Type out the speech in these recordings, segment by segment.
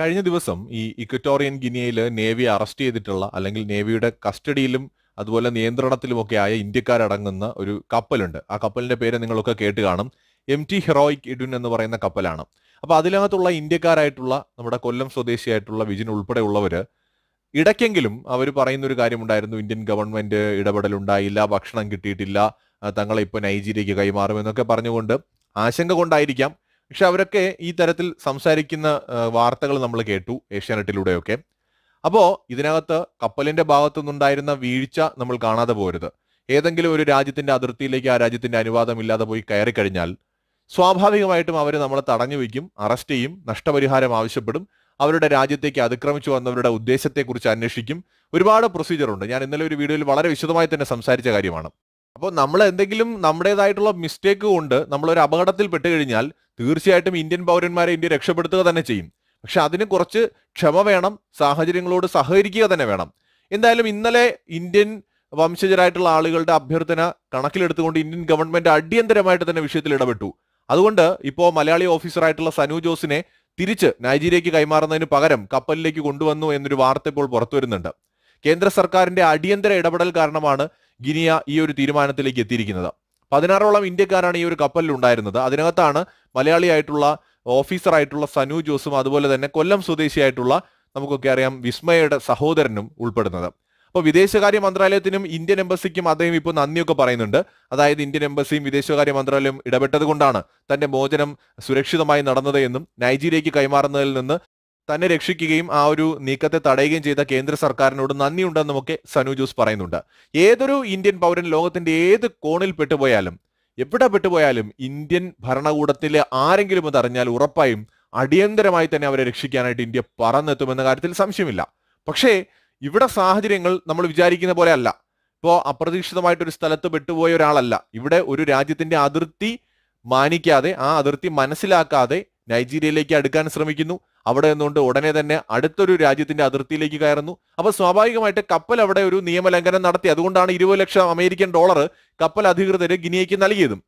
കഴിഞ്ഞ ദിവസം ഈ ഇക്വറ്റോറിയൻ ഗിനിയയിൽ നേവി അറസ്റ്റ് ചെയ്തിട്ടുള്ള അല്ലെങ്കിൽ നേവിയുടെ കസ്റ്റഡിയിലും അതുപോലെ നിയന്ത്രണത്തിലുമൊക്കെ ആയ ഇന്ത്യക്കാരടങ്ങുന്ന ഒരു കപ്പലുണ്ട് ആ കപ്പലിന്റെ പേര് നിങ്ങളൊക്കെ കേട്ട് കാണും എം ടി ഹെറോയിക് ഇഡുൻ എന്ന് പറയുന്ന കപ്പലാണ് അപ്പോൾ അതിനകത്തുള്ള ഇന്ത്യക്കാരായിട്ടുള്ള നമ്മുടെ കൊല്ലം സ്വദേശിയായിട്ടുള്ള വിജിൻ ഉൾപ്പെടെയുള്ളവർ ഇടയ്ക്കെങ്കിലും അവർ പറയുന്ന ഒരു കാര്യമുണ്ടായിരുന്നു ഇന്ത്യൻ ഗവൺമെന്റ് ഇടപെടലുണ്ടായില്ല ഭക്ഷണം കിട്ടിയിട്ടില്ല തങ്ങളെ ഇപ്പോൾ നൈജീരിയക്ക് കൈമാറും എന്നൊക്കെ പറഞ്ഞുകൊണ്ട് ആശങ്ക കൊണ്ടായിരിക്കാം പക്ഷെ അവരൊക്കെ ഈ തരത്തിൽ സംസാരിക്കുന്ന വാർത്തകൾ നമ്മൾ കേട്ടു ഏഷ്യാനെറ്റിലൂടെയൊക്കെ അപ്പോൾ ഇതിനകത്ത് കപ്പലിന്റെ ഭാഗത്തുനിന്നുണ്ടായിരുന്ന വീഴ്ച നമ്മൾ കാണാതെ പോരുത് ഏതെങ്കിലും ഒരു രാജ്യത്തിന്റെ അതിർത്തിയിലേക്ക് ആ രാജ്യത്തിന്റെ അനുവാദം ഇല്ലാതെ പോയി കയറി കഴിഞ്ഞാൽ സ്വാഭാവികമായിട്ടും അവർ നമ്മളെ തടഞ്ഞു വയ്ക്കും അറസ്റ്റ് ചെയ്യും നഷ്ടപരിഹാരം ആവശ്യപ്പെടും അവരുടെ രാജ്യത്തേക്ക് അതിക്രമിച്ചു വന്നവരുടെ ഉദ്ദേശത്തെക്കുറിച്ച് അന്വേഷിക്കും ഒരുപാട് പ്രൊസീജിയറുണ്ട് ഉണ്ട് ഞാൻ ഇന്നലെ ഒരു വീഡിയോയിൽ വളരെ വിശദമായി തന്നെ സംസാരിച്ച കാര്യമാണ് അപ്പോൾ നമ്മൾ എന്തെങ്കിലും നമ്മുടേതായിട്ടുള്ള മിസ്റ്റേക്ക് കൊണ്ട് നമ്മൾ ഒരു അപകടത്തിൽ പെട്ടുകഴിഞ്ഞാൽ തീർച്ചയായിട്ടും ഇന്ത്യൻ പൗരന്മാരെ ഇന്ത്യ രക്ഷപ്പെടുത്തുക തന്നെ ചെയ്യും പക്ഷെ അതിന് കുറച്ച് ക്ഷമ വേണം സാഹചര്യങ്ങളോട് സഹകരിക്കുക തന്നെ വേണം എന്തായാലും ഇന്നലെ ഇന്ത്യൻ വംശജരായിട്ടുള്ള ആളുകളുടെ അഭ്യർത്ഥന കണക്കിലെടുത്തുകൊണ്ട് ഇന്ത്യൻ ഗവൺമെന്റ് അടിയന്തരമായിട്ട് തന്നെ വിഷയത്തിൽ ഇടപെട്ടു അതുകൊണ്ട് ഇപ്പോൾ മലയാളി ഓഫീസറായിട്ടുള്ള സനു ജോസിനെ തിരിച്ച് നൈജീരിയയ്ക്ക് കൈമാറുന്നതിന് പകരം കപ്പലിലേക്ക് കൊണ്ടുവന്നു എന്നൊരു വാർത്ത ഇപ്പോൾ പുറത്തു വരുന്നുണ്ട് കേന്ദ്ര സർക്കാരിന്റെ അടിയന്തര ഇടപെടൽ കാരണമാണ് ഗിനിയ ഈ ഒരു തീരുമാനത്തിലേക്ക് എത്തിയിരിക്കുന്നത് പതിനാറോളം ഇന്ത്യക്കാരാണ് ഈ ഒരു കപ്പലിൽ ഉണ്ടായിരുന്നത് അതിനകത്താണ് മലയാളിയായിട്ടുള്ള ഓഫീസറായിട്ടുള്ള സനു ജോസും അതുപോലെ തന്നെ കൊല്ലം സ്വദേശിയായിട്ടുള്ള നമുക്കൊക്കെ അറിയാം വിസ്മയയുടെ സഹോദരനും ഉൾപ്പെടുന്നത് അപ്പോൾ വിദേശകാര്യ മന്ത്രാലയത്തിനും ഇന്ത്യൻ എംബസിക്കും അദ്ദേഹം ഇപ്പോൾ നന്ദിയൊക്കെ പറയുന്നുണ്ട് അതായത് ഇന്ത്യൻ എംബസിയും വിദേശകാര്യ മന്ത്രാലയം ഇടപെട്ടത് കൊണ്ടാണ് തന്റെ മോചനം സുരക്ഷിതമായി നടന്നത് എന്നും നൈജീരിയയ്ക്ക് കൈമാറുന്നതിൽ നിന്ന് തന്നെ രക്ഷിക്കുകയും ആ ഒരു നീക്കത്തെ തടയുകയും ചെയ്ത കേന്ദ്ര സർക്കാരിനോട് നന്ദിയുണ്ടെന്നുമൊക്കെ സനു ജോസ് പറയുന്നുണ്ട് ഏതൊരു ഇന്ത്യൻ പൗരൻ ലോകത്തിന്റെ ഏത് കോണിൽ പെട്ടുപോയാലും എവിടെ പെട്ടുപോയാലും ഇന്ത്യൻ ഭരണകൂടത്തിലെ ആരെങ്കിലും അത് അറിഞ്ഞാൽ ഉറപ്പായും അടിയന്തരമായി തന്നെ അവരെ രക്ഷിക്കാനായിട്ട് ഇന്ത്യ പറന്നെത്തുമെന്ന കാര്യത്തിൽ സംശയമില്ല പക്ഷേ ഇവിടെ സാഹചര്യങ്ങൾ നമ്മൾ വിചാരിക്കുന്ന പോലെ അല്ല ഇപ്പോൾ അപ്രതീക്ഷിതമായിട്ടൊരു ഒരു സ്ഥലത്ത് പെട്ടുപോയ ഒരാളല്ല ഇവിടെ ഒരു രാജ്യത്തിന്റെ അതിർത്തി മാനിക്കാതെ ആ അതിർത്തി മനസ്സിലാക്കാതെ നൈജീരിയയിലേക്ക് അടുക്കാൻ ശ്രമിക്കുന്നു അവിടെ നിന്നുകൊണ്ട് ഉടനെ തന്നെ അടുത്തൊരു രാജ്യത്തിന്റെ അതിർത്തിയിലേക്ക് കയറുന്നു അപ്പൊ സ്വാഭാവികമായിട്ട് കപ്പൽ അവിടെ ഒരു നിയമലംഘനം നടത്തി അതുകൊണ്ടാണ് ഇരുപത് ലക്ഷം അമേരിക്കൻ ഡോളർ കപ്പൽ അധികൃതർ ഗിനിയയ്ക്ക് നൽകിയതും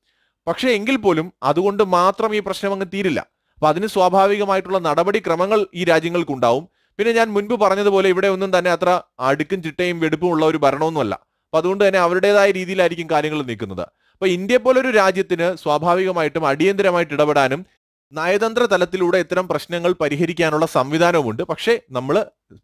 പക്ഷേ എങ്കിൽ പോലും അതുകൊണ്ട് മാത്രം ഈ പ്രശ്നം അങ്ങ് തീരില്ല അപ്പൊ അതിന് സ്വാഭാവികമായിട്ടുള്ള നടപടിക്രമങ്ങൾ ഈ രാജ്യങ്ങൾക്കുണ്ടാവും പിന്നെ ഞാൻ മുൻപ് പറഞ്ഞതുപോലെ ഇവിടെ ഒന്നും തന്നെ അത്ര അടുക്കും ചിട്ടയും വെടുപ്പും ഉള്ള ഒരു ഭരണമൊന്നുമല്ല അപ്പൊ അതുകൊണ്ട് തന്നെ അവരുടേതായ രീതിയിലായിരിക്കും കാര്യങ്ങൾ നിൽക്കുന്നത് അപ്പൊ ഇന്ത്യ പോലൊരു രാജ്യത്തിന് സ്വാഭാവികമായിട്ടും അടിയന്തരമായിട്ട് ഇടപെടാനും നയതന്ത്ര തലത്തിലൂടെ ഇത്തരം പ്രശ്നങ്ങൾ പരിഹരിക്കാനുള്ള സംവിധാനവുമുണ്ട് പക്ഷേ നമ്മൾ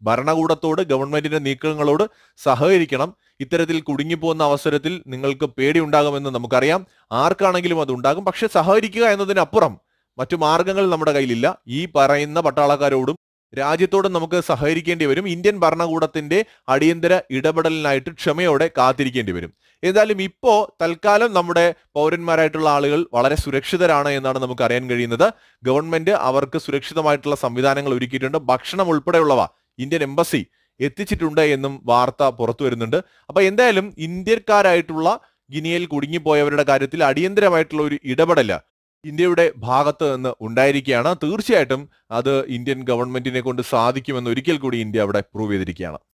ഭരണകൂടത്തോട് ഗവൺമെന്റിന്റെ നീക്കങ്ങളോട് സഹകരിക്കണം ഇത്തരത്തിൽ കുടുങ്ങിപ്പോകുന്ന അവസരത്തിൽ നിങ്ങൾക്ക് പേടിയുണ്ടാകുമെന്ന് നമുക്കറിയാം ആർക്കാണെങ്കിലും അത് ഉണ്ടാകും പക്ഷെ സഹകരിക്കുക എന്നതിനപ്പുറം മറ്റു മാർഗങ്ങൾ നമ്മുടെ കയ്യിലില്ല ഈ പറയുന്ന പട്ടാളക്കാരോടും രാജ്യത്തോട് നമുക്ക് സഹകരിക്കേണ്ടി വരും ഇന്ത്യൻ ഭരണകൂടത്തിന്റെ അടിയന്തര ഇടപെടലിനായിട്ട് ക്ഷമയോടെ കാത്തിരിക്കേണ്ടി വരും എന്തായാലും ഇപ്പോ തൽക്കാലം നമ്മുടെ പൗരന്മാരായിട്ടുള്ള ആളുകൾ വളരെ സുരക്ഷിതരാണ് എന്നാണ് നമുക്ക് അറിയാൻ കഴിയുന്നത് ഗവൺമെന്റ് അവർക്ക് സുരക്ഷിതമായിട്ടുള്ള സംവിധാനങ്ങൾ ഒരുക്കിയിട്ടുണ്ട് ഭക്ഷണം ഉൾപ്പെടെയുള്ളവ ഇന്ത്യൻ എംബസി എത്തിച്ചിട്ടുണ്ട് എന്നും വാർത്ത പുറത്തു വരുന്നുണ്ട് അപ്പൊ എന്തായാലും ഇന്ത്യക്കാരായിട്ടുള്ള ഗിനിയയിൽ കുടുങ്ങിപ്പോയവരുടെ കാര്യത്തിൽ അടിയന്തരമായിട്ടുള്ള ഒരു ഇടപെടല് ഇന്ത്യയുടെ ഭാഗത്ത് നിന്ന് ഉണ്ടായിരിക്കുകയാണ് തീർച്ചയായിട്ടും അത് ഇന്ത്യൻ ഗവൺമെന്റിനെ കൊണ്ട് സാധിക്കുമെന്ന് ഒരിക്കൽ കൂടി ഇന്ത്യ അവിടെ പ്രൂവ് ചെയ്തിരിക്കുകയാണ്